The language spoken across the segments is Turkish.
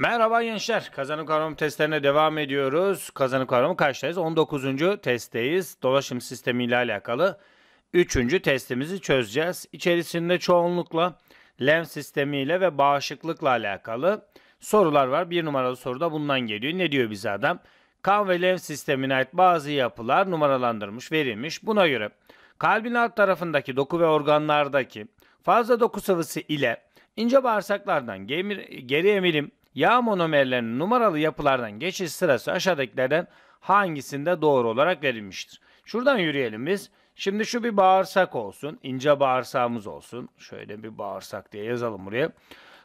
Merhaba gençler. Kazanım kavramı testlerine devam ediyoruz. Kazanım kavramı kaçtayız? 19. testteyiz. Dolaşım sistemi ile alakalı 3. testimizi çözeceğiz. İçerisinde çoğunlukla lem sistemiyle ve bağışıklıkla alakalı sorular var. Bir numaralı soruda bundan geliyor. Ne diyor bize adam? Kan ve lem sistemine ait bazı yapılar numaralandırmış, verilmiş. Buna göre kalbin alt tarafındaki doku ve organlardaki fazla doku sıvısı ile ince bağırsaklardan geri emilim Yağ monomerlerinin numaralı yapılardan geçiş sırası aşağıdakilerden hangisinde doğru olarak verilmiştir? Şuradan yürüyelim biz. Şimdi şu bir bağırsak olsun. ince bağırsağımız olsun. Şöyle bir bağırsak diye yazalım buraya.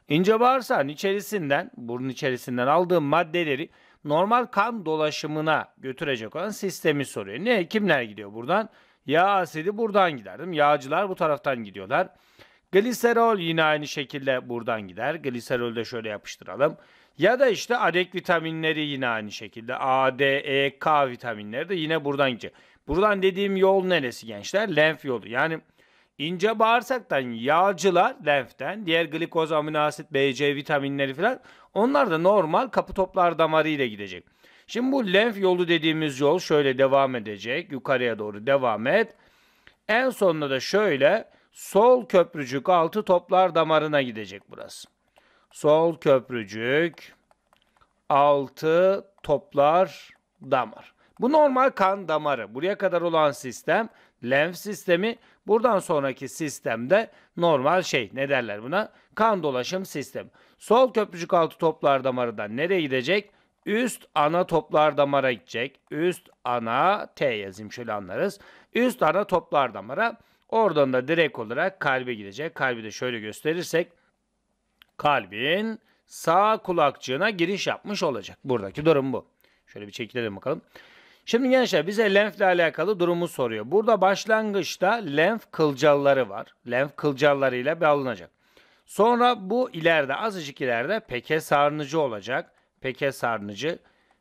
İnce bağırsağın içerisinden, burun içerisinden aldığım maddeleri normal kan dolaşımına götürecek olan sistemi soruyor. Ne? Kimler gidiyor buradan? Yağ asidi buradan gider. Yağcılar bu taraftan gidiyorlar. Gliserol yine aynı şekilde buradan gider. Gliserolü de şöyle yapıştıralım. Ya da işte adek vitaminleri yine aynı şekilde. A, D, E, K vitaminleri de yine buradan gidecek. Buradan dediğim yol neresi gençler? Lenf yolu. Yani ince bağırsaktan yağcılar lenften, diğer glikoz, amino asit, BC vitaminleri falan onlar da normal kapı toplar damarı ile gidecek. Şimdi bu lenf yolu dediğimiz yol şöyle devam edecek. Yukarıya doğru devam et. En sonunda da şöyle Sol köprücük altı toplar damarına gidecek burası. Sol köprücük altı toplar damar. Bu normal kan damarı. Buraya kadar olan sistem lenf sistemi. Buradan sonraki sistemde normal şey ne derler buna? Kan dolaşım sistemi. Sol köprücük altı toplar damarından nereye gidecek? Üst ana toplar damara gidecek. Üst ana T yazayım şöyle anlarız. Üst ana toplar damara Oradan da direkt olarak kalbe gidecek. Kalbi de şöyle gösterirsek kalbin sağ kulakçığına giriş yapmış olacak. Buradaki durum bu. Şöyle bir çekilelim bakalım. Şimdi gençler bize lenfle alakalı durumu soruyor. Burada başlangıçta lenf kılcalları var. Lenf kılcallarıyla bir alınacak. Sonra bu ileride azıcık ileride peke sarnıcı olacak. Peke sarnıcı.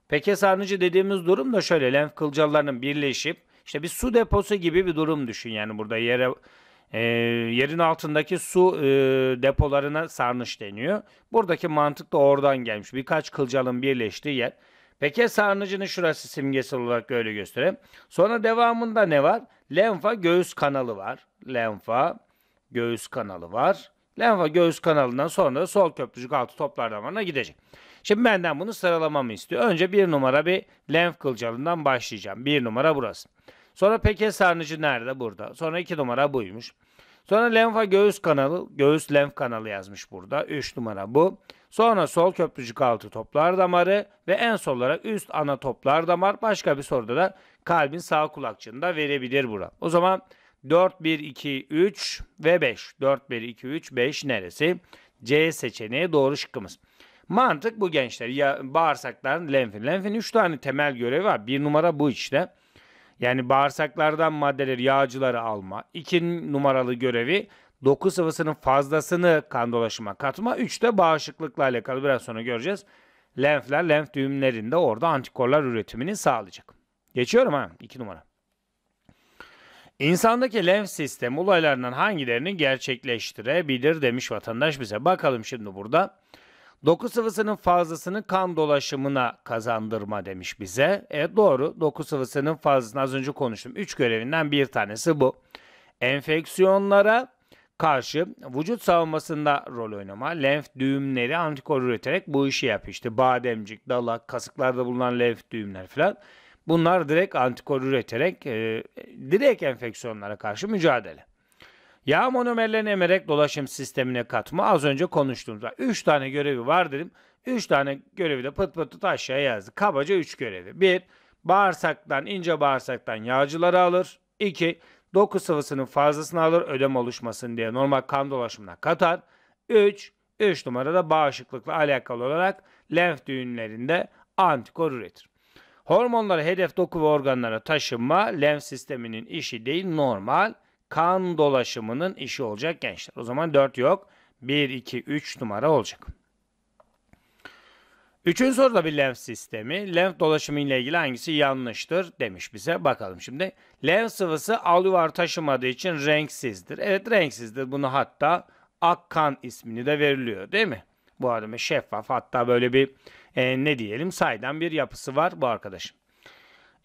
Peke sarnıcı dediğimiz durum da şöyle lenf kılcallarının birleşip işte bir su deposu gibi bir durum düşün yani burada yere e, yerin altındaki su e, depolarına sarnış deniyor. Buradaki mantık da oradan gelmiş. Birkaç kılcalın birleştiği yer. Peki sarnıcını şurası simgesel olarak böyle göstereyim. Sonra devamında ne var? Lenfa göğüs kanalı var. Lenfa göğüs kanalı var. Lenfa göğüs kanalından sonra da sol köprücük altı toplar damarına gidecek. Şimdi benden bunu sıralamamı istiyor. Önce bir numara bir lenf kılcalından başlayacağım. Bir numara burası. Sonra peke sarnıcı nerede? Burada. Sonra iki numara buymuş. Sonra lenfa göğüs kanalı, göğüs lenf kanalı yazmış burada. 3 numara bu. Sonra sol köprücük altı toplar damarı ve en son olarak üst ana toplar damar. Başka bir soruda da kalbin sağ kulakçığında verebilir bura. O zaman 4, 1, 2, 3 ve 5. 4, 1, 2, 3, 5 neresi? C seçeneği doğru şıkkımız. Mantık bu gençler. Ya bağırsakların lenfin. Lenfin 3 tane temel görevi var. Bir numara bu işte. Yani bağırsaklardan maddeleri, yağcıları alma. 2 numaralı görevi doku sıvısının fazlasını kan dolaşıma katma. 3 de bağışıklıkla alakalı biraz sonra göreceğiz. Lenfler, lenf düğümlerinde orada antikorlar üretimini sağlayacak. Geçiyorum ha 2 numara. İnsandaki lenf sistemi olaylarından hangilerini gerçekleştirebilir demiş vatandaş bize. Bakalım şimdi burada. Doku sıvısının fazlasını kan dolaşımına kazandırma demiş bize. Evet doğru. Doku sıvısının fazlasını az önce konuştum. Üç görevinden bir tanesi bu. Enfeksiyonlara karşı vücut savunmasında rol oynama, lenf düğümleri antikor üreterek bu işi yapıyor. İşte bademcik, dalak, kasıklarda bulunan lenf düğümler falan. Bunlar direkt antikor üreterek e, direkt enfeksiyonlara karşı mücadele. Yağ monomerlerini emerek dolaşım sistemine katma az önce konuştuğumuzda 3 tane görevi var dedim. 3 tane görevi de pıt pıt pıt aşağıya yazdı. Kabaca 3 görevi. 1. Bağırsaktan ince bağırsaktan yağcıları alır. 2. Doku sıvısının fazlasını alır ödem oluşmasın diye normal kan dolaşımına katar. 3. 3 numarada bağışıklıkla alakalı olarak lenf düğünlerinde antikor üretir. Hormonları hedef doku ve organlara taşınma lenf sisteminin işi değil normal kan dolaşımının işi olacak gençler. O zaman 4 yok. 1, 2, 3 numara olacak. Üçüncü soruda bir lenf sistemi. Lenf dolaşımı ile ilgili hangisi yanlıştır demiş bize. Bakalım şimdi. Lenf sıvısı alüvar taşımadığı için renksizdir. Evet renksizdir. Bunu hatta akkan ismini de veriliyor değil mi? Bu adamın şeffaf hatta böyle bir e, ne diyelim saydam bir yapısı var bu arkadaşım.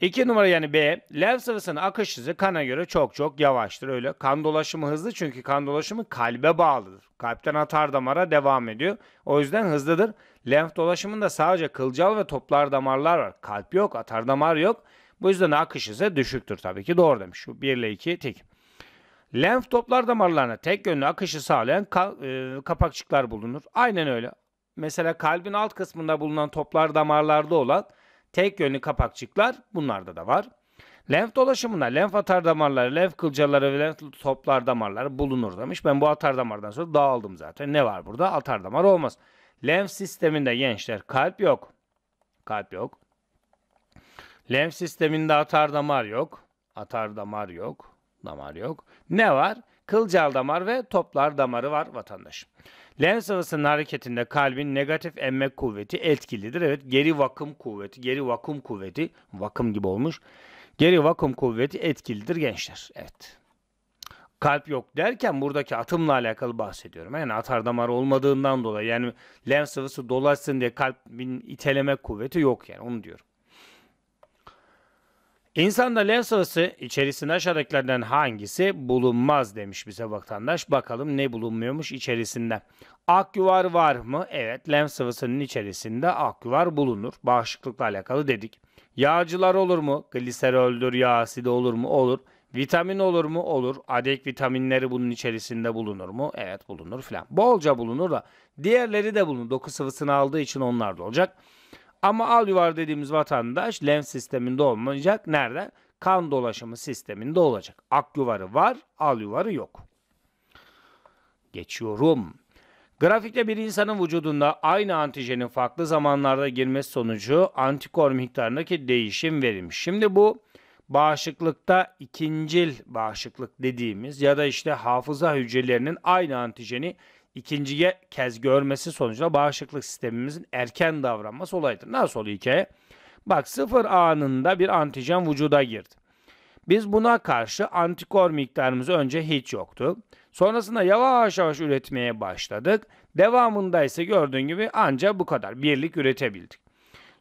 İki numara yani B. Lenf sıvısının akış hızı kana göre çok çok yavaştır. Öyle kan dolaşımı hızlı çünkü kan dolaşımı kalbe bağlıdır. Kalpten atar damara devam ediyor. O yüzden hızlıdır. Lenf dolaşımında sadece kılcal ve toplar damarlar var. Kalp yok, atar damar yok. Bu yüzden akış hızı düşüktür tabii ki. Doğru demiş. Şu 1 ile 2 tek. Lenf toplar damarlarına tek yönlü akışı sağlayan ka e kapakçıklar bulunur. Aynen öyle. Mesela kalbin alt kısmında bulunan toplar damarlarda olan Tek yönlü kapakçıklar bunlarda da var. Lenf dolaşımında lenf atar damarları, lenf kılcaları ve lenf toplar damarları bulunur demiş. Ben bu atar damardan sonra dağıldım zaten. Ne var burada? Atar damar olmaz. Lenf sisteminde gençler kalp yok. Kalp yok. Lenf sisteminde atar damar yok. Atar damar yok. Damar yok. Ne var? kılcal damar ve toplar damarı var vatandaşım. Lens sıvısının hareketinde kalbin negatif emme kuvveti etkilidir. Evet geri vakum kuvveti, geri vakum kuvveti, vakum gibi olmuş. Geri vakum kuvveti etkilidir gençler. Evet. Kalp yok derken buradaki atımla alakalı bahsediyorum. Yani atar damar olmadığından dolayı yani lens sıvısı dolaşsın diye kalbin iteleme kuvveti yok yani onu diyorum. İnsanda lev sıvısı içerisinde aşağıdakilerden hangisi bulunmaz demiş bize vatandaş. Bakalım ne bulunmuyormuş içerisinde. Akyuvar var mı? Evet lenf sıvısının içerisinde akyuvar bulunur. Bağışıklıkla alakalı dedik. Yağcılar olur mu? Gliseroldür, yağ asidi olur mu? Olur. Vitamin olur mu? Olur. Adek vitaminleri bunun içerisinde bulunur mu? Evet bulunur filan. Bolca bulunur da diğerleri de bulunur. Doku sıvısını aldığı için onlar da olacak. Ama al yuvar dediğimiz vatandaş lenf sisteminde olmayacak. Nerede? Kan dolaşımı sisteminde olacak. Ak yuvarı var, al yuvarı yok. Geçiyorum. Grafikte bir insanın vücudunda aynı antijenin farklı zamanlarda girmesi sonucu antikor miktarındaki değişim verilmiş. Şimdi bu bağışıklıkta ikincil bağışıklık dediğimiz ya da işte hafıza hücrelerinin aynı antijeni ikinciye kez görmesi sonucunda bağışıklık sistemimizin erken davranması olaydır. Nasıl oluyor hikaye? Bak sıfır anında bir antijen vücuda girdi. Biz buna karşı antikor miktarımız önce hiç yoktu. Sonrasında yavaş yavaş üretmeye başladık. Devamında ise gördüğün gibi ancak bu kadar birlik üretebildik.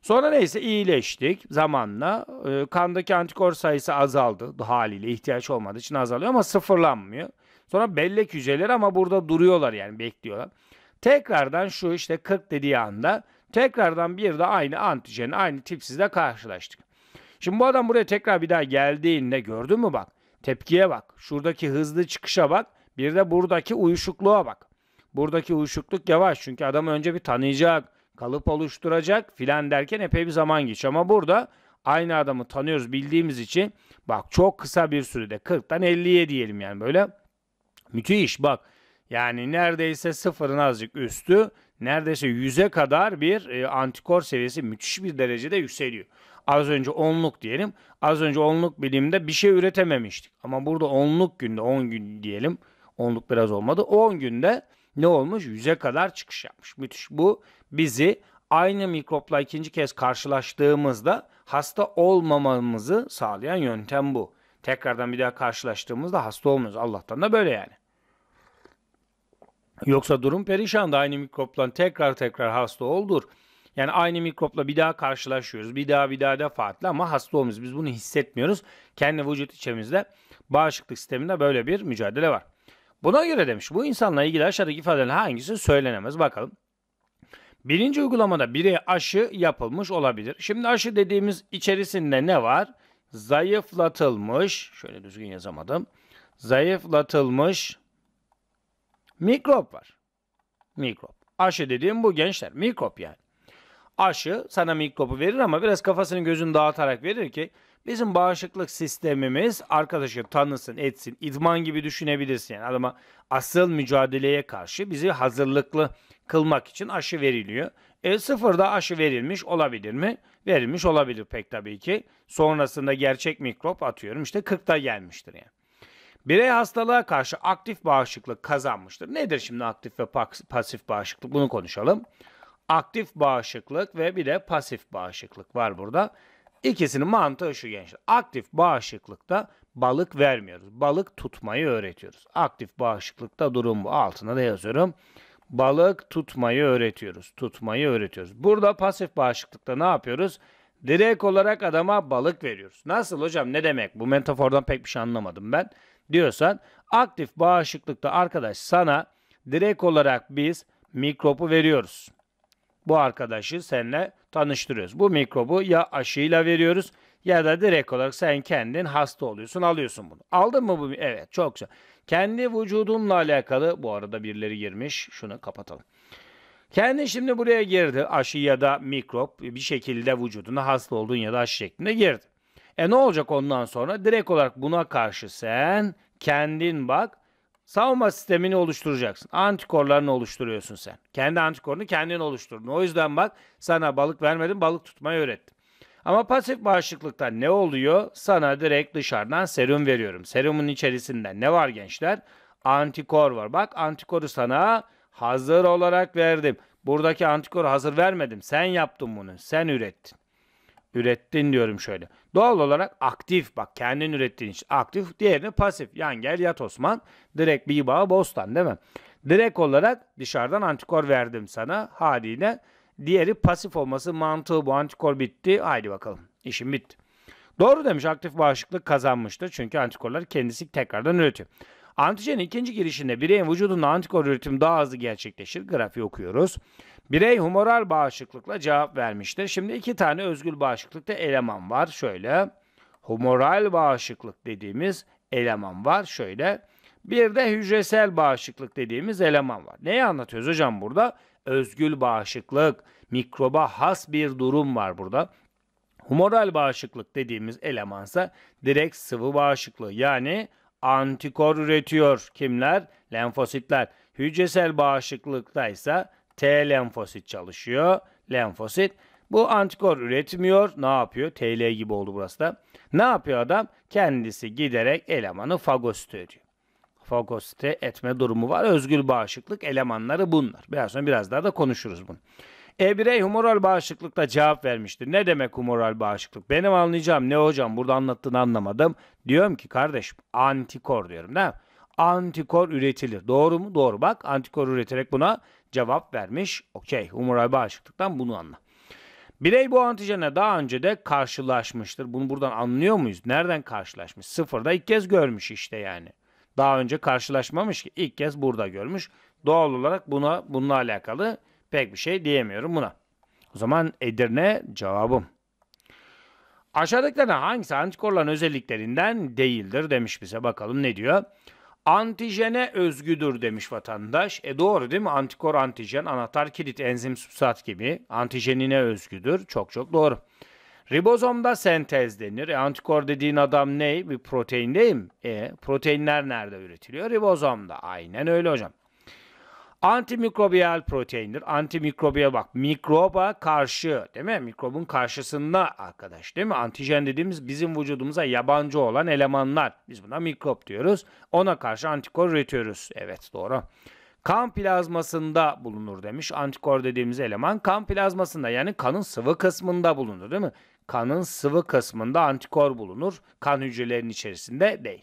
Sonra neyse iyileştik zamanla. E, kandaki antikor sayısı azaldı haliyle ihtiyaç olmadığı için azalıyor ama sıfırlanmıyor. Sonra bellek hücreleri ama burada duruyorlar yani bekliyorlar. Tekrardan şu işte 40 dediği anda tekrardan bir de aynı antijen aynı tipsizle karşılaştık. Şimdi bu adam buraya tekrar bir daha geldiğinde gördün mü bak tepkiye bak. Şuradaki hızlı çıkışa bak. Bir de buradaki uyuşukluğa bak. Buradaki uyuşukluk yavaş çünkü adam önce bir tanıyacak, kalıp oluşturacak filan derken epey bir zaman geç Ama burada aynı adamı tanıyoruz bildiğimiz için bak çok kısa bir sürede 40'tan 50'ye diyelim yani böyle Müthiş bak. Yani neredeyse sıfırın azıcık üstü neredeyse 100'e kadar bir e, antikor seviyesi müthiş bir derecede yükseliyor. Az önce onluk diyelim. Az önce onluk bilimde bir şey üretememiştik. Ama burada onluk günde 10 on gün diyelim. Onluk biraz olmadı. 10 on günde ne olmuş? 100'e kadar çıkış yapmış. Müthiş. Bu bizi aynı mikropla ikinci kez karşılaştığımızda hasta olmamamızı sağlayan yöntem bu tekrardan bir daha karşılaştığımızda hasta olmuyoruz. Allah'tan da böyle yani. Yoksa durum perişan da aynı mikroplan tekrar tekrar hasta olur. Yani aynı mikropla bir daha karşılaşıyoruz. Bir daha bir daha defaatle ama hasta olmuyoruz. Biz bunu hissetmiyoruz. Kendi vücut içimizde bağışıklık sisteminde böyle bir mücadele var. Buna göre demiş bu insanla ilgili aşağıdaki ifadelerin hangisi söylenemez bakalım. Birinci uygulamada bireye aşı yapılmış olabilir. Şimdi aşı dediğimiz içerisinde ne var? zayıflatılmış, şöyle düzgün yazamadım, zayıflatılmış mikrop var. Mikrop. Aşı dediğim bu gençler, mikrop yani. Aşı sana mikropu verir ama biraz kafasını gözünü dağıtarak verir ki bizim bağışıklık sistemimiz arkadaşı tanısın, etsin, idman gibi düşünebilirsin. Yani adama asıl mücadeleye karşı bizi hazırlıklı kılmak için aşı veriliyor. E, sıfırda aşı verilmiş olabilir mi? Verilmiş olabilir pek tabii ki. Sonrasında gerçek mikrop atıyorum işte 40'ta gelmiştir yani. Birey hastalığa karşı aktif bağışıklık kazanmıştır. Nedir şimdi aktif ve pasif bağışıklık? Bunu konuşalım. Aktif bağışıklık ve bir de pasif bağışıklık var burada. İkisinin mantığı şu gençler. Aktif bağışıklıkta balık vermiyoruz. Balık tutmayı öğretiyoruz. Aktif bağışıklıkta durum bu. Altına da yazıyorum balık tutmayı öğretiyoruz. Tutmayı öğretiyoruz. Burada pasif bağışıklıkta ne yapıyoruz? Direkt olarak adama balık veriyoruz. Nasıl hocam ne demek? Bu metafordan pek bir şey anlamadım ben. Diyorsan aktif bağışıklıkta arkadaş sana direkt olarak biz mikropu veriyoruz. Bu arkadaşı seninle tanıştırıyoruz. Bu mikrobu ya aşıyla veriyoruz ya da direkt olarak sen kendin hasta oluyorsun, alıyorsun bunu. Aldın mı bu? Evet, çok güzel. Kendi vücudumla alakalı, bu arada birileri girmiş, şunu kapatalım. Kendi şimdi buraya girdi. Aşı ya da mikrop bir şekilde vücuduna hasta oldun ya da aşı şeklinde girdi. E ne olacak ondan sonra? Direkt olarak buna karşı sen kendin bak savunma sistemini oluşturacaksın. Antikorlarını oluşturuyorsun sen. Kendi antikorunu kendin oluşturdun. O yüzden bak sana balık vermedim balık tutmayı öğrettim. Ama pasif bağışıklıkta ne oluyor? Sana direkt dışarıdan serum veriyorum. Serumun içerisinde ne var gençler? Antikor var. Bak antikoru sana hazır olarak verdim. Buradaki antikoru hazır vermedim. Sen yaptın bunu. Sen ürettin. Ürettin diyorum şöyle. Doğal olarak aktif bak kendin ürettiğin için aktif diğerini pasif. Yani gel yat Osman. Direkt bir bağa bostan değil mi? Direkt olarak dışarıdan antikor verdim sana haliyle Diğeri pasif olması mantığı bu. Antikor bitti. Haydi bakalım. işim bitti. Doğru demiş aktif bağışıklık kazanmıştır. Çünkü antikorlar kendisi tekrardan üretiyor. Antijenin ikinci girişinde bireyin vücudunda antikor üretimi daha hızlı gerçekleşir. Grafiği okuyoruz. Birey humoral bağışıklıkla cevap vermiştir. Şimdi iki tane özgül bağışıklıkta eleman var. Şöyle humoral bağışıklık dediğimiz eleman var. Şöyle bir de hücresel bağışıklık dediğimiz eleman var. Neyi anlatıyoruz hocam burada? özgül bağışıklık, mikroba has bir durum var burada. Humoral bağışıklık dediğimiz elemansa direkt sıvı bağışıklığı yani antikor üretiyor. Kimler? Lenfositler. Hücresel bağışıklıkta ise T lenfosit çalışıyor. Lenfosit bu antikor üretmiyor. Ne yapıyor? TL gibi oldu burası da. Ne yapıyor adam? Kendisi giderek elemanı fagositö ediyor fagosite etme durumu var. Özgül bağışıklık elemanları bunlar. Biraz sonra biraz daha da konuşuruz bunu. E birey humoral bağışıklıkta cevap vermişti. Ne demek humoral bağışıklık? Benim anlayacağım ne hocam burada anlattığını anlamadım. Diyorum ki kardeşim antikor diyorum değil mi? Antikor üretilir. Doğru mu? Doğru bak antikor üreterek buna cevap vermiş. Okey humoral bağışıklıktan bunu anla. Birey bu antijene daha önce de karşılaşmıştır. Bunu buradan anlıyor muyuz? Nereden karşılaşmış? Sıfırda ilk kez görmüş işte yani. Daha önce karşılaşmamış ki ilk kez burada görmüş. Doğal olarak buna bununla alakalı pek bir şey diyemiyorum buna. O zaman Edirne cevabım. Aşağıdakilerden hangisi antikorların özelliklerinden değildir demiş bize. Bakalım ne diyor? Antijene özgüdür demiş vatandaş. E doğru değil mi? Antikor, antijen, anahtar, kilit, enzim, substrat gibi antijenine özgüdür. Çok çok doğru. Ribozomda sentezlenir. E, antikor dediğin adam ne? Bir protein değil mi? E, proteinler nerede üretiliyor? Ribozomda. Aynen öyle hocam. Antimikrobiyal proteindir. Antimikrobiyal bak mikroba karşı değil mi? Mikrobun karşısında arkadaş değil mi? Antijen dediğimiz bizim vücudumuza yabancı olan elemanlar. Biz buna mikrop diyoruz. Ona karşı antikor üretiyoruz. Evet doğru kan plazmasında bulunur demiş. Antikor dediğimiz eleman kan plazmasında yani kanın sıvı kısmında bulunur değil mi? Kanın sıvı kısmında antikor bulunur. Kan hücrelerinin içerisinde değil.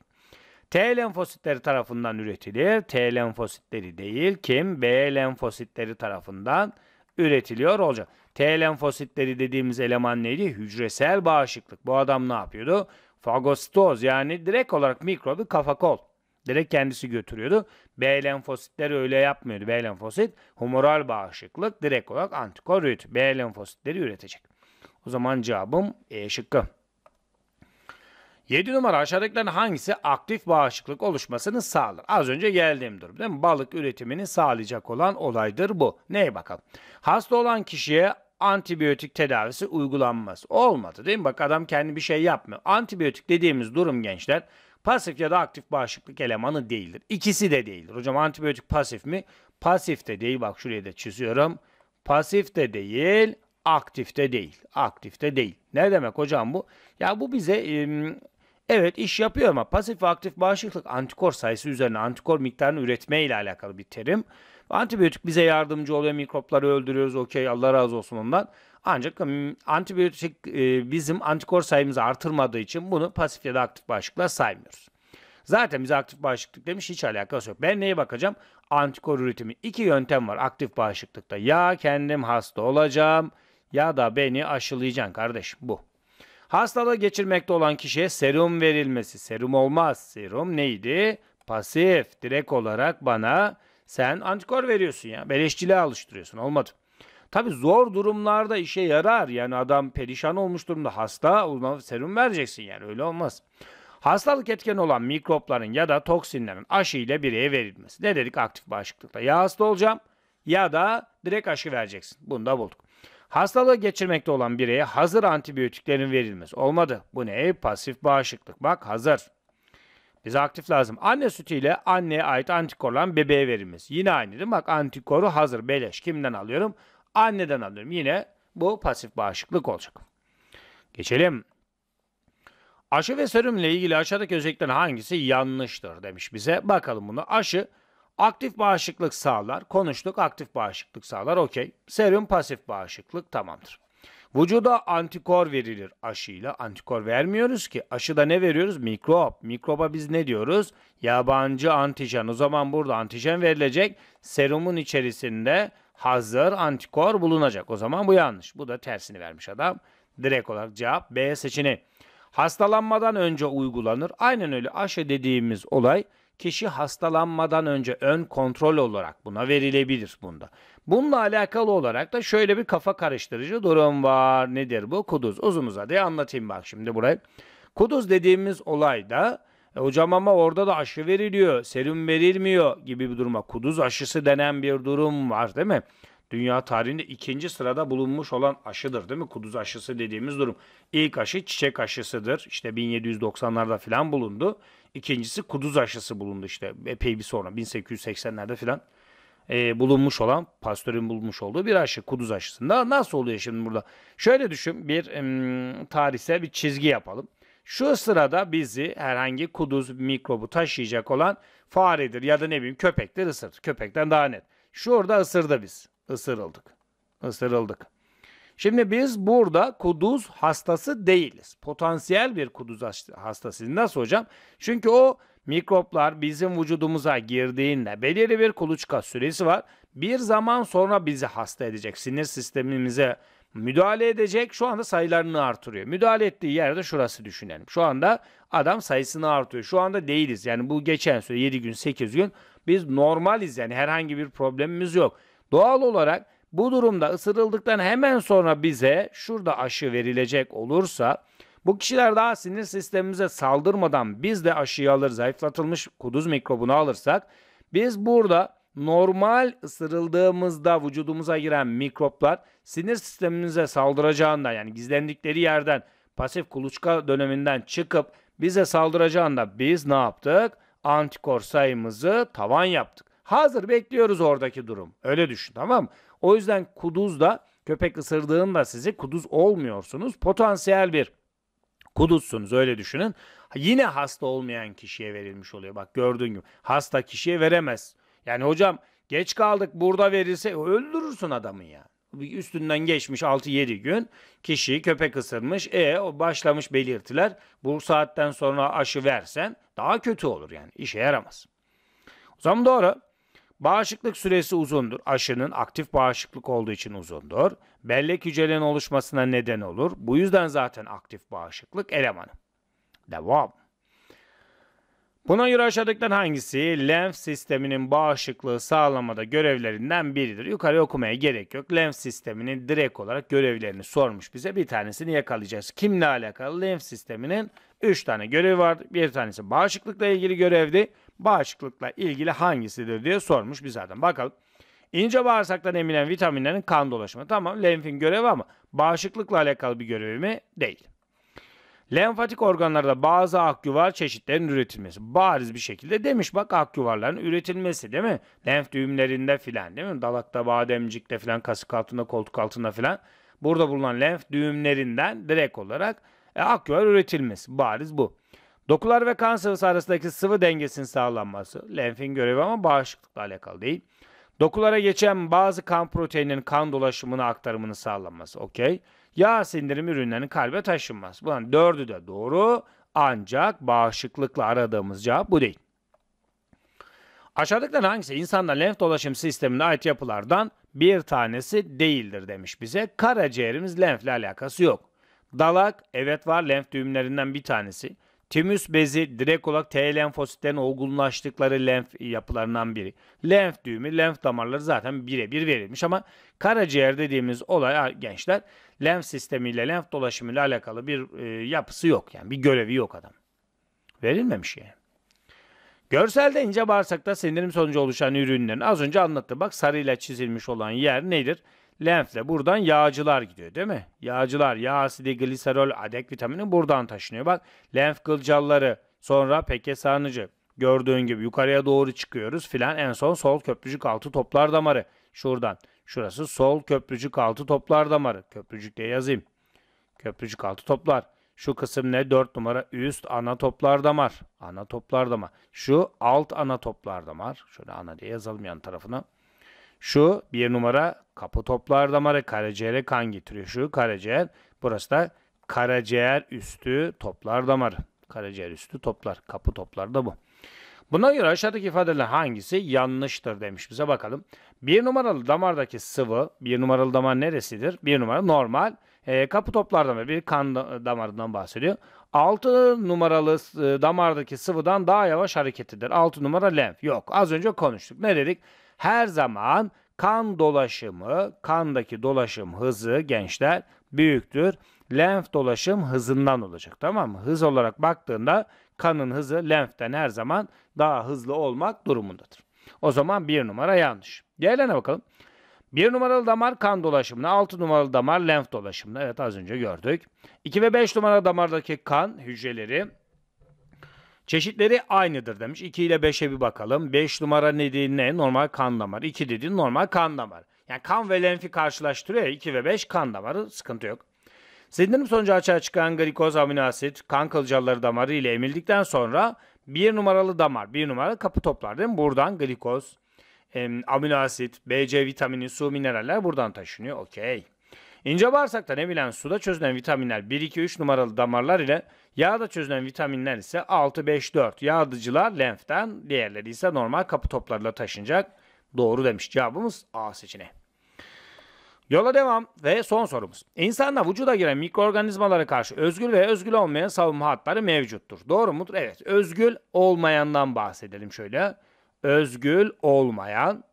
T lenfositleri tarafından üretilir. T lenfositleri değil kim? B lenfositleri tarafından üretiliyor olacak. T lenfositleri dediğimiz eleman neydi? Hücresel bağışıklık. Bu adam ne yapıyordu? Fagositoz yani direkt olarak mikrobu kafa kol. Direkt kendisi götürüyordu. B lenfositler öyle yapmıyordu. B lenfosit humoral bağışıklık direkt olarak antikor üret. B lenfositleri üretecek. O zaman cevabım E şıkkı. 7 numara aşağıdakilerin hangisi aktif bağışıklık oluşmasını sağlar? Az önce geldiğim durum değil mi? Balık üretimini sağlayacak olan olaydır bu. Neye bakalım? Hasta olan kişiye antibiyotik tedavisi uygulanmaz. Olmadı değil mi? Bak adam kendi bir şey yapmıyor. Antibiyotik dediğimiz durum gençler Pasif ya da aktif bağışıklık elemanı değildir. İkisi de değildir. Hocam antibiyotik pasif mi? Pasif de değil. Bak şuraya da çiziyorum. Pasif de değil, aktif de değil. Aktif de değil. Ne demek hocam bu? Ya bu bize evet iş yapıyor ama pasif ve aktif bağışıklık antikor sayısı üzerine antikor miktarını üretme ile alakalı bir terim. Antibiyotik bize yardımcı oluyor. Mikropları öldürüyoruz. Okey Allah razı olsun ondan. Ancak antibiyotik e, bizim antikor sayımızı artırmadığı için bunu pasif ya da aktif bağışıklığa saymıyoruz. Zaten bize aktif bağışıklık demiş hiç alakası yok. Ben neye bakacağım? Antikor üretimi. iki yöntem var aktif bağışıklıkta. Ya kendim hasta olacağım ya da beni aşılayacaksın kardeşim bu. Hastalığı geçirmekte olan kişiye serum verilmesi. Serum olmaz. Serum neydi? Pasif. Direkt olarak bana sen antikor veriyorsun ya. Beleşçiliğe alıştırıyorsun. Olmadı. Tabi zor durumlarda işe yarar. Yani adam perişan olmuş durumda hasta ona serum vereceksin yani öyle olmaz. Hastalık etken olan mikropların ya da toksinlerin aşı ile bireye verilmesi. Ne dedik aktif bağışıklıkta? Ya hasta olacağım ya da direkt aşı vereceksin. Bunu da bulduk. Hastalığı geçirmekte olan bireye hazır antibiyotiklerin verilmesi. Olmadı. Bu ne? Pasif bağışıklık. Bak hazır. Bize aktif lazım. Anne sütüyle anneye ait antikor olan bebeğe verilmesi. Yine aynı değil mi? Bak antikoru hazır. Beleş. Kimden alıyorum? Anneden alıyorum. Yine bu pasif bağışıklık olacak. Geçelim. Aşı ve serumle ilgili aşağıdaki özelliklerden hangisi yanlıştır demiş bize. Bakalım bunu. Aşı aktif bağışıklık sağlar. Konuştuk aktif bağışıklık sağlar. Okey. Serum pasif bağışıklık tamamdır. Vücuda antikor verilir aşıyla. Antikor vermiyoruz ki. Aşıda ne veriyoruz? Mikrop. Mikroba biz ne diyoruz? Yabancı antijen. O zaman burada antijen verilecek. Serumun içerisinde hazır antikor bulunacak. O zaman bu yanlış. Bu da tersini vermiş adam. Direkt olarak cevap B seçeneği. Hastalanmadan önce uygulanır. Aynen öyle aşı dediğimiz olay kişi hastalanmadan önce ön kontrol olarak buna verilebilir bunda. Bununla alakalı olarak da şöyle bir kafa karıştırıcı durum var. Nedir bu? Kuduz. Uzun uzadıya anlatayım bak şimdi burayı. Kuduz dediğimiz olayda e hocam ama orada da aşı veriliyor, serum verilmiyor gibi bir duruma. Kuduz aşısı denen bir durum var değil mi? Dünya tarihinde ikinci sırada bulunmuş olan aşıdır değil mi? Kuduz aşısı dediğimiz durum. İlk aşı çiçek aşısıdır. İşte 1790'larda filan bulundu. İkincisi kuduz aşısı bulundu işte epey bir sonra 1880'lerde filan e, bulunmuş olan pastörün bulmuş olduğu bir aşı kuduz aşısında nasıl oluyor şimdi burada? Şöyle düşün bir e, tarihsel bir çizgi yapalım. Şu sırada bizi herhangi kuduz mikrobu taşıyacak olan faredir ya da ne bileyim köpektir ısırdı. Köpekten daha net. Şu orada ısırdı biz. Isırıldık. Isırıldık. Şimdi biz burada kuduz hastası değiliz. Potansiyel bir kuduz hastası. Nasıl hocam? Çünkü o mikroplar bizim vücudumuza girdiğinde belirli bir kuluçka süresi var bir zaman sonra bizi hasta edecek. Sinir sistemimize müdahale edecek. Şu anda sayılarını artırıyor. Müdahale ettiği yerde şurası düşünelim. Şu anda adam sayısını artıyor. Şu anda değiliz. Yani bu geçen süre 7 gün 8 gün biz normaliz. Yani herhangi bir problemimiz yok. Doğal olarak bu durumda ısırıldıktan hemen sonra bize şurada aşı verilecek olursa bu kişiler daha sinir sistemimize saldırmadan biz de aşıyı alır zayıflatılmış kuduz mikrobunu alırsak biz burada normal ısırıldığımızda vücudumuza giren mikroplar sinir sistemimize saldıracağında yani gizlendikleri yerden pasif kuluçka döneminden çıkıp bize saldıracağında biz ne yaptık? Antikor sayımızı tavan yaptık. Hazır bekliyoruz oradaki durum. Öyle düşün tamam mı? O yüzden kuduz da köpek ısırdığında sizi kuduz olmuyorsunuz. Potansiyel bir kuduzsunuz öyle düşünün. Yine hasta olmayan kişiye verilmiş oluyor. Bak gördüğün gibi hasta kişiye veremez. Yani hocam geç kaldık burada verirse öldürürsün adamı ya. Üstünden geçmiş 6-7 gün kişi köpek ısırmış. E o başlamış belirtiler. Bu saatten sonra aşı versen daha kötü olur yani. işe yaramaz. O zaman doğru. Bağışıklık süresi uzundur. Aşının aktif bağışıklık olduğu için uzundur. Bellek hücrelerin oluşmasına neden olur. Bu yüzden zaten aktif bağışıklık elemanı. Devam. Buna göre aşağıdakiler hangisi lenf sisteminin bağışıklığı sağlamada görevlerinden biridir? Yukarı okumaya gerek yok. Lenf sisteminin direkt olarak görevlerini sormuş bize. Bir tanesini yakalayacağız. Kimle alakalı? Lenf sisteminin 3 tane görevi var. Bir tanesi bağışıklıkla ilgili görevdi. Bağışıklıkla ilgili hangisidir diye sormuş bize. zaten. Bakalım. İnce bağırsaktan emilen vitaminlerin kan dolaşımı. Tamam lenfin görevi ama bağışıklıkla alakalı bir görevi mi? Değil. Lenfatik organlarda bazı akyuvar çeşitlerinin üretilmesi. Bariz bir şekilde demiş bak akyuvarların üretilmesi değil mi? Lenf düğümlerinde filan değil mi? Dalakta, bademcikte filan, kasık altında, koltuk altında filan. Burada bulunan lenf düğümlerinden direkt olarak e, akyuvar üretilmesi. Bariz bu. Dokular ve kan sıvısı arasındaki sıvı dengesinin sağlanması. Lenfin görevi ama bağışıklıkla alakalı değil. Dokulara geçen bazı kan proteininin kan dolaşımına aktarımını sağlanması. Okey. Yağ sindirim ürünlerinin kalbe taşınmaz. Bunların dördü de doğru ancak bağışıklıkla aradığımız cevap bu değil. Aşağıdakiler hangisi insanda lenf dolaşım sistemine ait yapılardan bir tanesi değildir demiş bize. Karaciğerimiz lenfle alakası yok. Dalak evet var lenf düğümlerinden bir tanesi. Timüs bezi direkt olarak T lenfositlerin olgunlaştıkları lenf yapılarından biri. Lenf düğümü, lenf damarları zaten birebir verilmiş ama karaciğer dediğimiz olay gençler lenf sistemiyle, lenf dolaşımıyla alakalı bir e, yapısı yok. Yani bir görevi yok adam. Verilmemiş yani. Görselde ince bağırsakta sindirim sonucu oluşan ürünlerin az önce anlattı. Bak sarıyla çizilmiş olan yer nedir? lenfle buradan yağcılar gidiyor değil mi? Yağcılar, yağ asidi, gliserol, adek vitamini buradan taşınıyor. Bak lenf kılcalları sonra peke sarnıcı. Gördüğün gibi yukarıya doğru çıkıyoruz filan en son sol köprücük altı toplar damarı. Şuradan. Şurası sol köprücük altı toplar damarı. Köprücük diye yazayım. Köprücük altı toplar. Şu kısım ne? 4 numara üst ana toplar damar. Ana toplar damar. Şu alt ana toplar damar. Şöyle ana diye yazalım yan tarafına. Şu bir numara kapı toplar damarı karaciğere kan getiriyor. Şu karaciğer burası da karaciğer üstü toplar damarı. Karaciğer üstü toplar. Kapı toplar da bu. Buna göre aşağıdaki ifadeler hangisi yanlıştır demiş bize bakalım. Bir numaralı damardaki sıvı, bir numaralı damar neresidir? Bir numara normal e, kapı toplar damarı, bir kan damarından bahsediyor. 6 numaralı e, damardaki sıvıdan daha yavaş hareketlidir. 6 numara lenf. Yok az önce konuştuk. Ne dedik? her zaman kan dolaşımı, kandaki dolaşım hızı gençler büyüktür. Lenf dolaşım hızından olacak tamam mı? Hız olarak baktığında kanın hızı lenften her zaman daha hızlı olmak durumundadır. O zaman bir numara yanlış. Diğerlerine bakalım. Bir numaralı damar kan dolaşımına, altı numaralı damar lenf dolaşımına. Evet az önce gördük. İki ve beş numaralı damardaki kan hücreleri Çeşitleri aynıdır demiş. 2 ile 5'e bir bakalım. 5 numara ne dedi ne? Normal kan damarı. 2 dedi normal kan damarı. Yani kan ve lenfi karşılaştırıyor ya 2 ve 5 kan damarı sıkıntı yok. Sindirim sonucu açığa çıkan glikoz amino asit kan kılcalları damarı ile emildikten sonra 1 numaralı damar, 1 numaralı kapı toplar değil mi? Buradan glikoz, amino asit, BC vitamini, su mineraller buradan taşınıyor. Okey. İnce bağırsakta ne bilen suda çözünen vitaminler 1, 2, 3 numaralı damarlar ile yağda çözünen vitaminler ise 6, 5, 4. Yağdıcılar lenften diğerleri ise normal kapı toplarıyla taşınacak. Doğru demiş cevabımız A seçeneği. Yola devam ve son sorumuz. İnsanda vücuda giren mikroorganizmalara karşı özgül ve özgül olmayan savunma hatları mevcuttur. Doğru mudur? Evet. Özgül olmayandan bahsedelim şöyle. Özgül olmayan.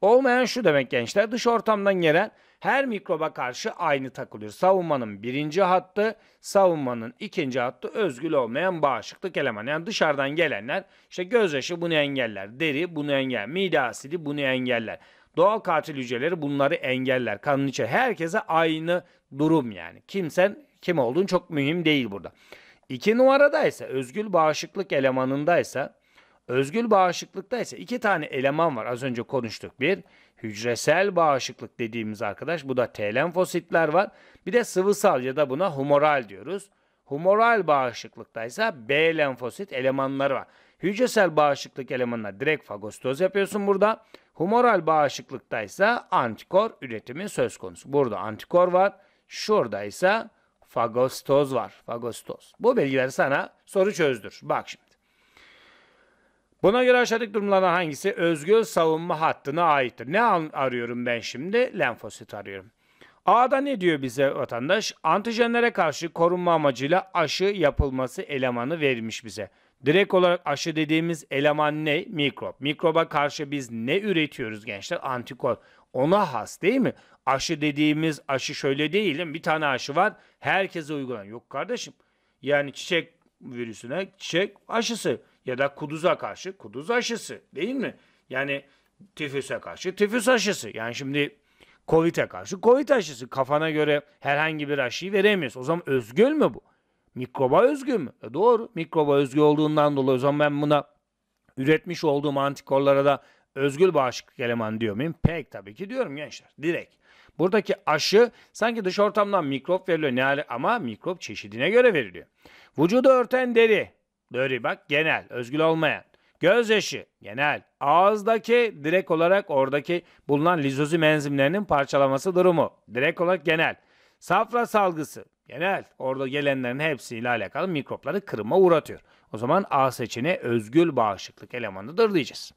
Olmayan şu demek gençler. Dış ortamdan gelen her mikroba karşı aynı takılıyor. Savunmanın birinci hattı, savunmanın ikinci hattı özgül olmayan bağışıklık elemanı. Yani dışarıdan gelenler işte gözyaşı bunu engeller, deri bunu engeller, mide asidi bunu engeller. Doğal katil hücreleri bunları engeller. Kanın içi herkese aynı durum yani. Kimsen kim olduğun çok mühim değil burada. İki numarada ise özgül bağışıklık elemanındaysa. ise Özgül bağışıklıkta ise iki tane eleman var. Az önce konuştuk. Bir, hücresel bağışıklık dediğimiz arkadaş. Bu da T lenfositler var. Bir de sıvısal ya da buna humoral diyoruz. Humoral bağışıklıkta ise B lenfosit elemanları var. Hücresel bağışıklık elemanına direkt fagositoz yapıyorsun burada. Humoral bağışıklıkta ise antikor üretimi söz konusu. Burada antikor var. Şurada ise fagositoz var. Fagositoz. Bu bilgiler sana soru çözdür. Bak şimdi. Buna göre aşağıdaki durumlardan hangisi özgül savunma hattına aittir? Ne arıyorum ben şimdi? Lenfosit arıyorum. A'da ne diyor bize vatandaş? Antijenlere karşı korunma amacıyla aşı yapılması elemanı verilmiş bize. Direkt olarak aşı dediğimiz eleman ne? Mikrop. Mikroba karşı biz ne üretiyoruz gençler? Antikor. Ona has değil mi? Aşı dediğimiz aşı şöyle değil. değil bir tane aşı var. Herkese uygulan. Yok kardeşim. Yani çiçek virüsüne çiçek aşısı ya da kuduza karşı kuduz aşısı değil mi? Yani tifüse karşı tifüs aşısı. Yani şimdi Covid'e karşı Covid aşısı. Kafana göre herhangi bir aşıyı veremiyorsun. O zaman özgül mü bu? Mikroba özgü mü? E doğru. Mikroba özgü olduğundan dolayı o zaman ben buna üretmiş olduğum antikorlara da özgül bağışıklık eleman diyor muyum? Pek tabii ki diyorum gençler. Direkt. Buradaki aşı sanki dış ortamdan mikrop veriliyor ne ama mikrop çeşidine göre veriliyor. Vücudu örten deri Döri bak genel, özgül olmayan. Gözyaşı genel. Ağızdaki direkt olarak oradaki bulunan lizozim enzimlerinin parçalaması durumu. Direkt olarak genel. Safra salgısı genel. Orada gelenlerin hepsiyle alakalı mikropları kırıma uğratıyor. O zaman A seçeneği özgül bağışıklık elemanıdır diyeceğiz.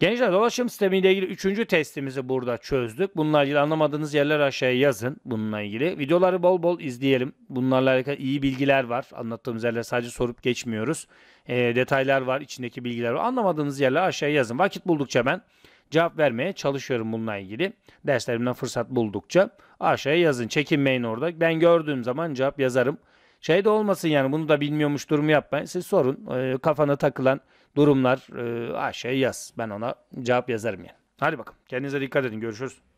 Gençler dolaşım sistemiyle ilgili üçüncü testimizi burada çözdük. Bununla ilgili anlamadığınız yerler aşağıya yazın bununla ilgili. Videoları bol bol izleyelim. Bunlarla alakalı iyi bilgiler var. Anlattığımız yerler sadece sorup geçmiyoruz. E, detaylar var, içindeki bilgiler var. Anlamadığınız yerler aşağıya yazın. Vakit buldukça ben cevap vermeye çalışıyorum bununla ilgili. Derslerimden fırsat buldukça aşağıya yazın. Çekinmeyin orada. Ben gördüğüm zaman cevap yazarım. Şey de olmasın yani bunu da bilmiyormuş durumu yapmayın. Siz sorun. E, kafana takılan durumlar e, aşağıya yaz. Ben ona cevap yazarım yani. Hadi bakalım. Kendinize dikkat edin. Görüşürüz.